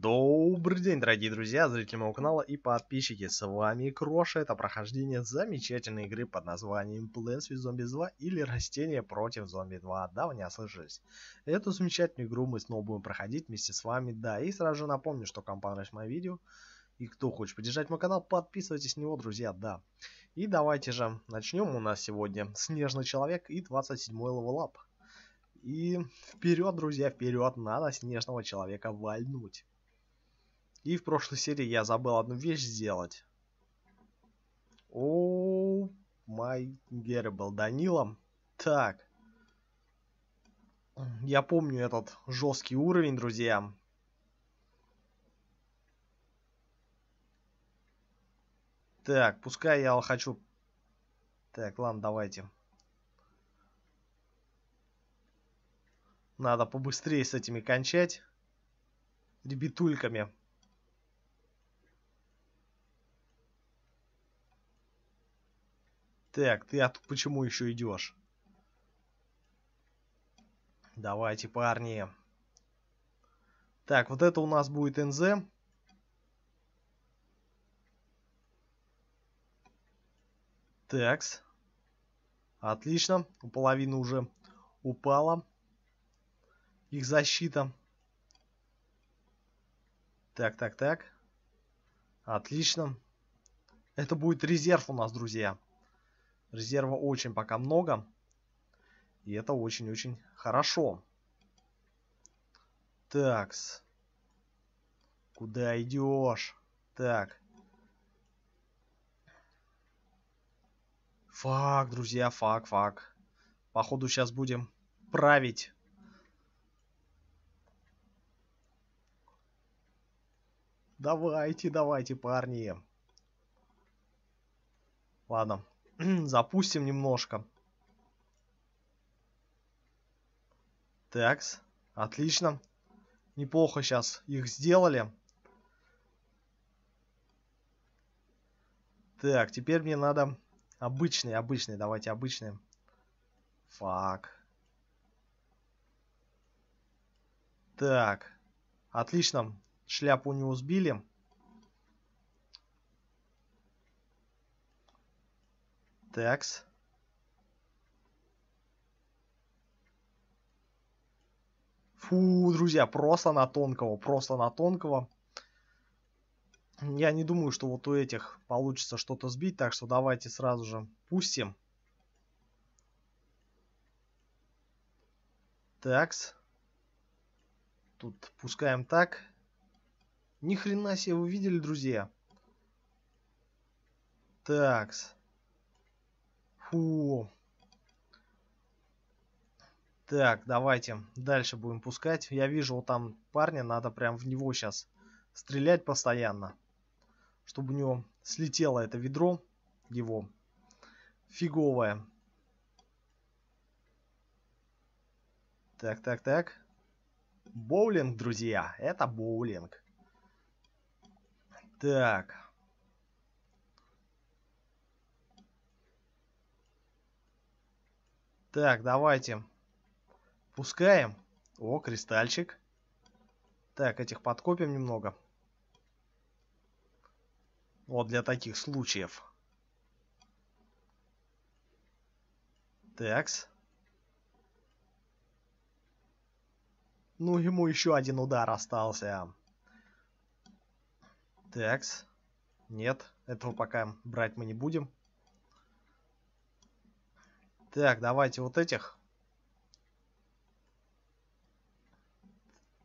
Добрый день, дорогие друзья, зрители моего канала и подписчики, с вами Кроша, это прохождение замечательной игры под названием Plants vs Zombies 2 или Растения против Зомби 2, да, вы не ослышались. Эту замечательную игру мы снова будем проходить вместе с вами, да, и сразу же напомню, что кому понравилось мое видео, и кто хочет поддержать мой канал, подписывайтесь на него, друзья, да. И давайте же начнем у нас сегодня Снежный Человек и 27 левелап. И вперед, друзья, вперед, надо Снежного Человека вальнуть. И в прошлой серии я забыл одну вещь сделать. О, май Геры был Данилом. Так. Я помню этот жесткий уровень, друзья. Так, пускай я хочу... Так, ладно, давайте. Надо побыстрее с этими кончать. Ребятульками. Так, ты от... почему еще идешь? Давайте, парни. Так, вот это у нас будет НЗ. Такс. Отлично. У половины уже упала их защита. Так, так, так. Отлично. Это будет резерв у нас, друзья. Резерва очень пока много. И это очень-очень хорошо. Такс. Куда идешь? Так. Фак, друзья, фак, фак. Походу сейчас будем править. Давайте, давайте, парни. Ладно, запустим немножко. Такс, отлично. Неплохо сейчас их сделали. Так, теперь мне надо обычный, обычный, давайте обычный. Фак. Так, отлично, шляпу не узбили. Такс. Фу, друзья, просто на тонкого, просто на тонкого. Я не думаю, что вот у этих получится что-то сбить, так что давайте сразу же пустим. Такс. Тут пускаем так. Ни хрена себе, вы видели, друзья? Такс. Фу. Так, давайте дальше будем пускать. Я вижу вот там парня, надо прям в него сейчас стрелять постоянно. Чтобы у него слетело это ведро его фиговое. Так, так, так. Боулинг, друзья, это боулинг. Так, Так, давайте. Пускаем. О, кристальчик. Так, этих подкопим немного. Вот для таких случаев. Такс. Ну, ему еще один удар остался. Такс. Нет, этого пока брать мы не будем. Так, давайте вот этих.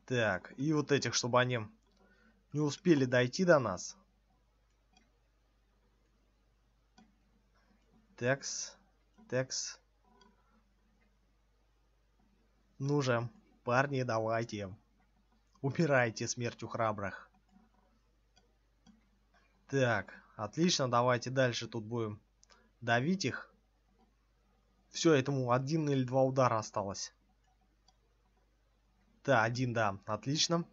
Так, и вот этих, чтобы они не успели дойти до нас. Текс, текс. Ну же, парни, давайте. Умирайте смертью храбрых. Так, отлично, давайте дальше тут будем давить их. Все, этому один или два удара осталось. Да, один, да. Отлично.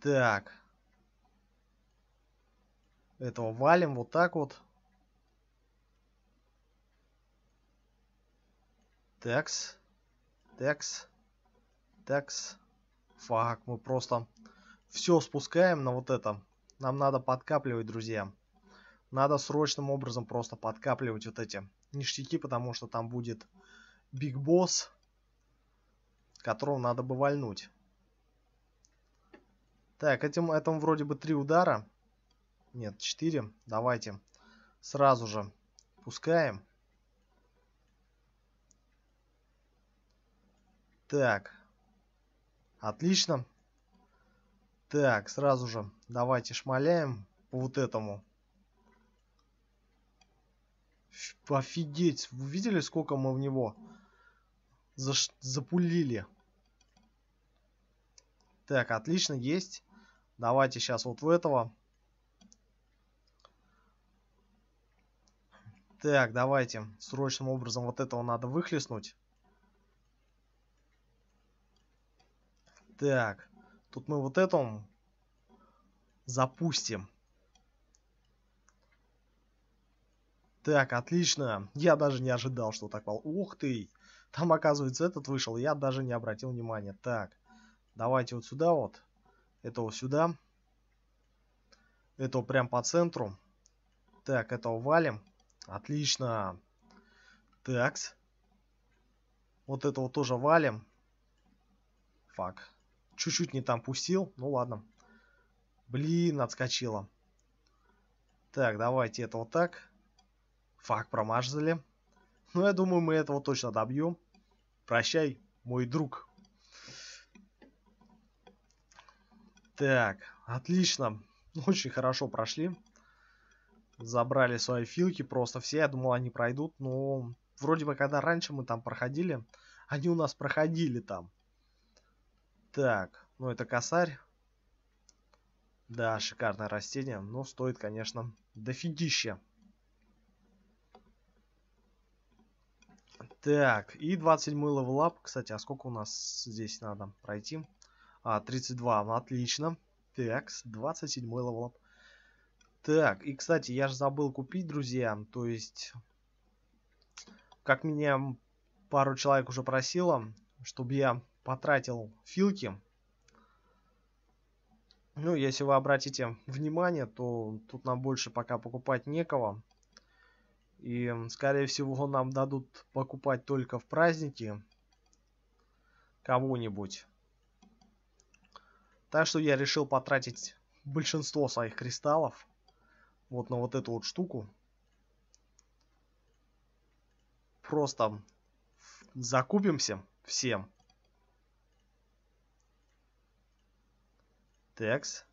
Так. Этого валим вот так вот. Текс. Текс. Текс. Фак, мы просто все спускаем на вот это. Нам надо подкапливать, друзья. Надо срочным образом просто подкапливать вот эти ништяки, потому что там будет Биг Босс, которого надо бы вальнуть. Так, этим, этому вроде бы три удара. Нет, четыре. Давайте сразу же пускаем. Так. Отлично. Так, сразу же давайте шмаляем по вот этому. Офигеть. Вы видели, сколько мы в него заш... запулили? Так, отлично, есть. Давайте сейчас вот в этого. Так, давайте. Срочным образом вот этого надо выхлестнуть. Так. Тут мы вот этому запустим. Так, отлично. Я даже не ожидал, что так пол... Ух ты! Там, оказывается, этот вышел. Я даже не обратил внимания. Так, давайте вот сюда вот. Этого сюда. Этого прям по центру. Так, этого валим. Отлично. Так, Вот этого тоже валим. Фак. Чуть-чуть не там пустил. Ну ладно. Блин, отскочила. Так, давайте это вот так. Фак промазали. Но ну, я думаю, мы этого точно добьем. Прощай, мой друг. Так, отлично. Очень хорошо прошли. Забрали свои филки просто все. Я думал, они пройдут, но вроде бы, когда раньше мы там проходили, они у нас проходили там. Так, ну это косарь. Да, шикарное растение, но стоит, конечно, дофигища. Так, и 27 левелап. Кстати, а сколько у нас здесь надо пройти? А, 32, отлично. Так, 27 левелап. Так, и, кстати, я же забыл купить, друзья. То есть, как меня пару человек уже просило, чтобы я потратил филки. Ну, если вы обратите внимание, то тут нам больше пока покупать некого. И, скорее всего, нам дадут покупать только в праздники кого-нибудь. Так что я решил потратить большинство своих кристаллов вот на вот эту вот штуку. Просто закупимся всем. Текс.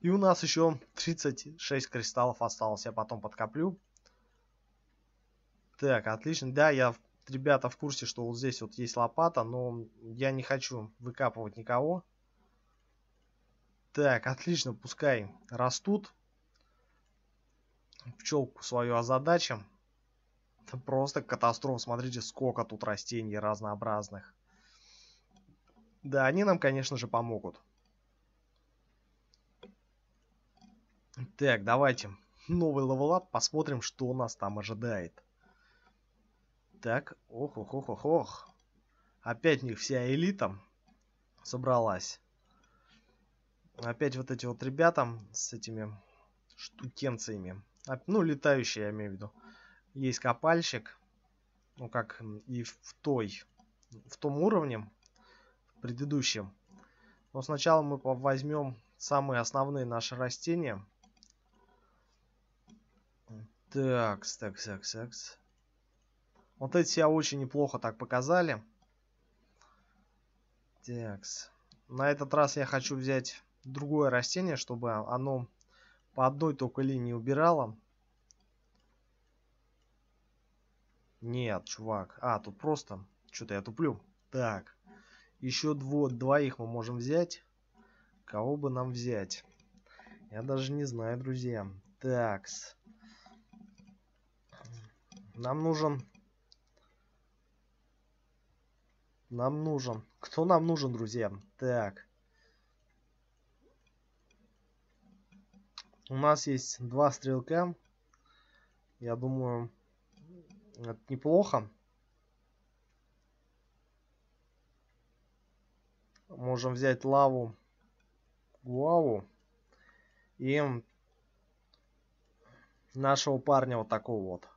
И у нас еще 36 кристаллов осталось. Я потом подкоплю. Так, отлично. Да, я, ребята, в курсе, что вот здесь вот есть лопата, но я не хочу выкапывать никого. Так, отлично, пускай растут. Пчелку свою озадачим. Это просто катастрофа. Смотрите, сколько тут растений разнообразных. Да, они нам, конечно же, помогут. Так, давайте новый левелап, посмотрим, что нас там ожидает. Так, ох, ох, ох, ох, ох. Опять них вся элита собралась. Опять вот эти вот ребята с этими штукенциями. Ну, летающие, я имею в виду. Есть копальщик. Ну, как и в той, в том уровне, в предыдущем. Но сначала мы возьмем самые основные наши растения. Так, так, так, так. Вот эти себя очень неплохо так показали. Такс. На этот раз я хочу взять другое растение, чтобы оно по одной только линии убирало. Нет, чувак. А, тут просто... Что-то я туплю. Так. Еще дво... двоих мы можем взять. Кого бы нам взять? Я даже не знаю, друзья. Такс. Нам нужен Нам нужен. Кто нам нужен, друзья? Так. У нас есть два стрелка. Я думаю, это неплохо. Можем взять лаву, гуаву и нашего парня вот такого вот.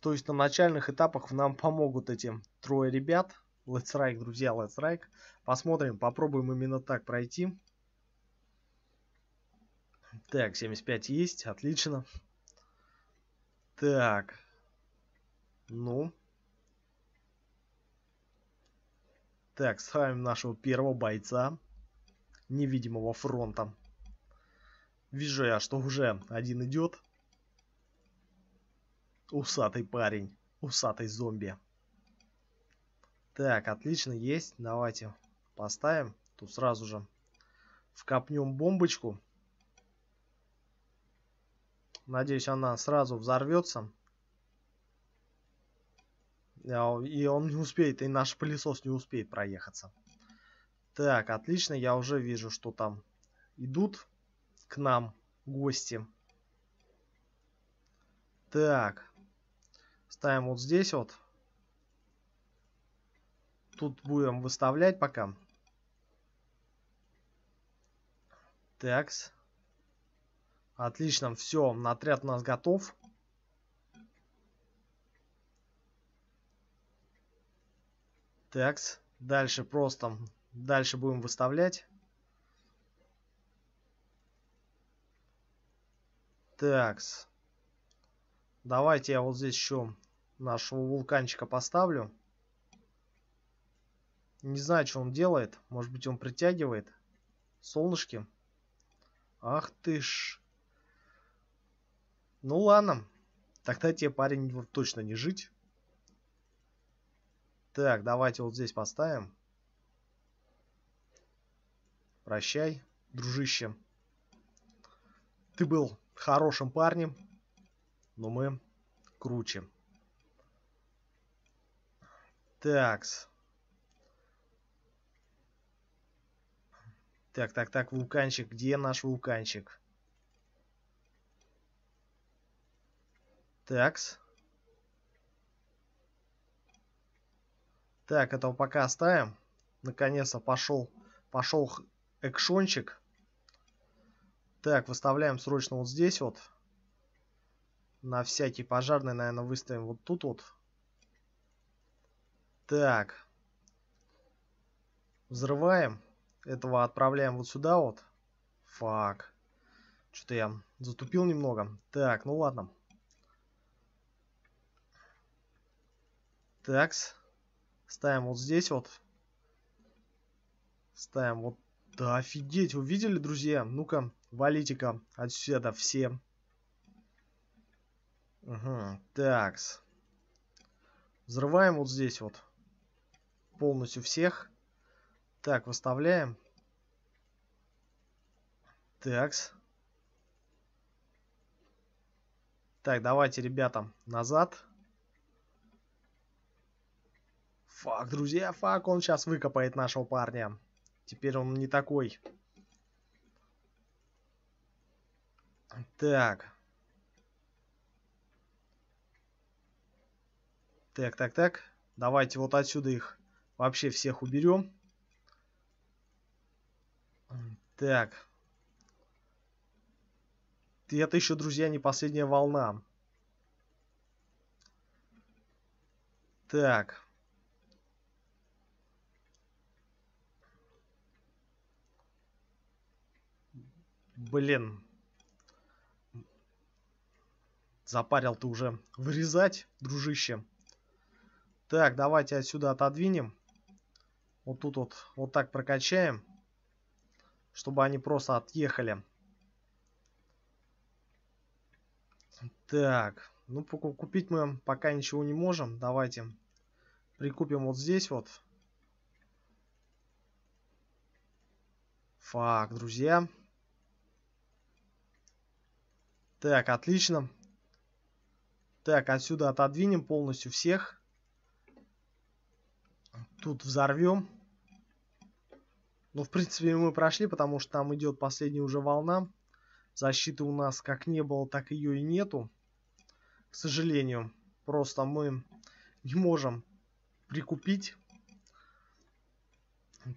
То есть на начальных этапах нам помогут эти трое ребят. Let's Strike, друзья, Let's Strike. Посмотрим, попробуем именно так пройти. Так, 75 есть, отлично. Так. Ну. Так, ставим нашего первого бойца невидимого фронта. Вижу я, что уже один идет. Усатый парень, усатый зомби. Так, отлично, есть. Давайте поставим. Тут сразу же вкопнем бомбочку. Надеюсь, она сразу взорвется. А, и он не успеет, и наш пылесос не успеет проехаться. Так, отлично, я уже вижу, что там идут к нам гости. Так, ставим вот здесь вот тут будем выставлять пока. Такс. Отлично, все, отряд у нас готов. Такс. Дальше просто, дальше будем выставлять. Такс. Давайте я вот здесь еще нашего вулканчика поставлю. Не знаю, что он делает. Может быть, он притягивает. Солнышки. Ах ты ж. Ну ладно. Тогда тебе, парень, точно не жить. Так, давайте вот здесь поставим. Прощай, дружище. Ты был хорошим парнем, но мы круче. Такс. Так, так, так, вулканчик. Где наш вулканчик? Такс. Так, этого пока оставим. Наконец-то пошел, пошел экшончик. Так, выставляем срочно вот здесь вот. На всякий пожарный, наверное, выставим вот тут вот. Так. Взрываем. Этого отправляем вот сюда вот. Фак. Что-то я затупил немного. Так, ну ладно. Такс. Ставим вот здесь вот. Ставим вот. Да офигеть, увидели друзья? Ну-ка, валите-ка отсюда все. Угу, такс. Взрываем вот здесь вот. Полностью всех. Так, выставляем. Такс. Так, давайте, ребята, назад. Фак, друзья, фак, он сейчас выкопает нашего парня. Теперь он не такой. Так. Так, так, так. Давайте вот отсюда их вообще всех уберем. Так. И это еще, друзья, не последняя волна. Так. Блин. Запарил ты уже вырезать, дружище. Так, давайте отсюда отодвинем. Вот тут вот, вот так прокачаем чтобы они просто отъехали. Так, ну купить мы пока ничего не можем. Давайте прикупим вот здесь вот. Фак, друзья. Так, отлично. Так, отсюда отодвинем полностью всех. Тут взорвем. Но ну, в принципе, мы прошли, потому что там идет последняя уже волна. Защиты у нас как не было, так ее и нету. К сожалению, просто мы не можем прикупить.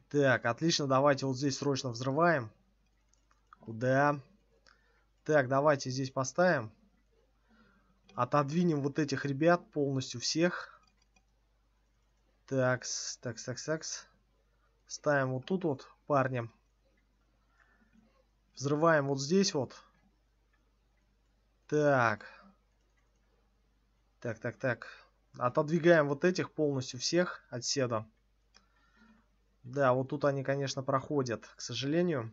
Так, отлично, давайте вот здесь срочно взрываем. Куда? Так, давайте здесь поставим. Отодвинем вот этих ребят полностью всех. Такс, такс, такс, такс. Ставим вот тут вот парнем. Взрываем вот здесь вот. Так. Так, так, так. Отодвигаем вот этих полностью всех отседа. Да, вот тут они, конечно, проходят, к сожалению.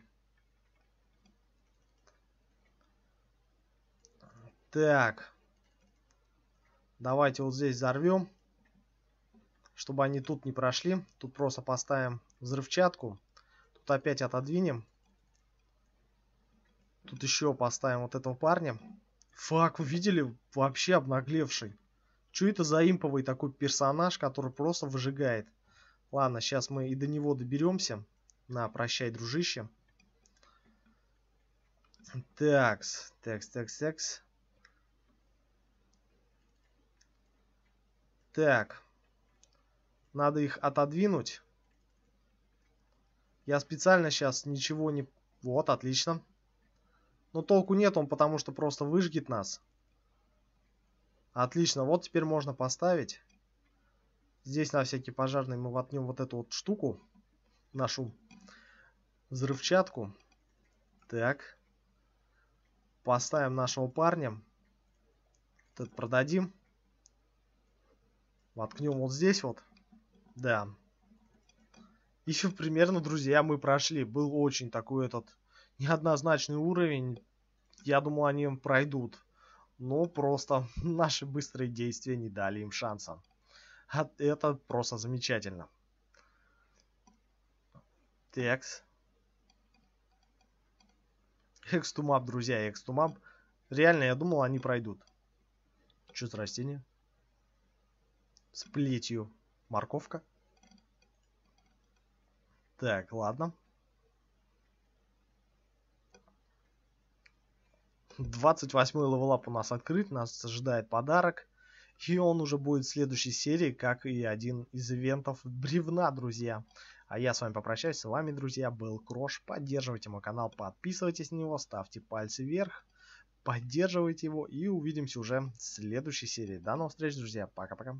Так. Давайте вот здесь взорвем. Чтобы они тут не прошли. Тут просто поставим взрывчатку. Тут опять отодвинем. Тут еще поставим вот этого парня. Фак, вы видели? Вообще обнаглевший. че это за имповый такой персонаж, который просто выжигает? Ладно, сейчас мы и до него доберемся. На, прощай, дружище. Такс, такс, такс, такс. Так. Надо их отодвинуть. Я специально сейчас ничего не... Вот, отлично. Но толку нет он, потому что просто выжгет нас. Отлично, вот теперь можно поставить. Здесь на всякий пожарный мы воткнем вот эту вот штуку. Нашу взрывчатку. Так. Поставим нашего парня. этот продадим. Воткнем вот здесь вот. Да. Еще примерно, друзья, мы прошли. Был очень такой этот неоднозначный уровень. Я думал, они пройдут. Но просто наши быстрые действия не дали им шанса. А это просто замечательно. Текс. Экстумап, друзья, экстумап. Реально, я думал, они пройдут. Что за растение? С плетью. Морковка. Так, ладно. 28 левелап у нас открыт, нас ожидает подарок. И он уже будет в следующей серии, как и один из ивентов бревна, друзья. А я с вами попрощаюсь, с вами, друзья, был Крош. Поддерживайте мой канал, подписывайтесь на него, ставьте пальцы вверх, поддерживайте его. И увидимся уже в следующей серии. До новых встреч, друзья. Пока-пока.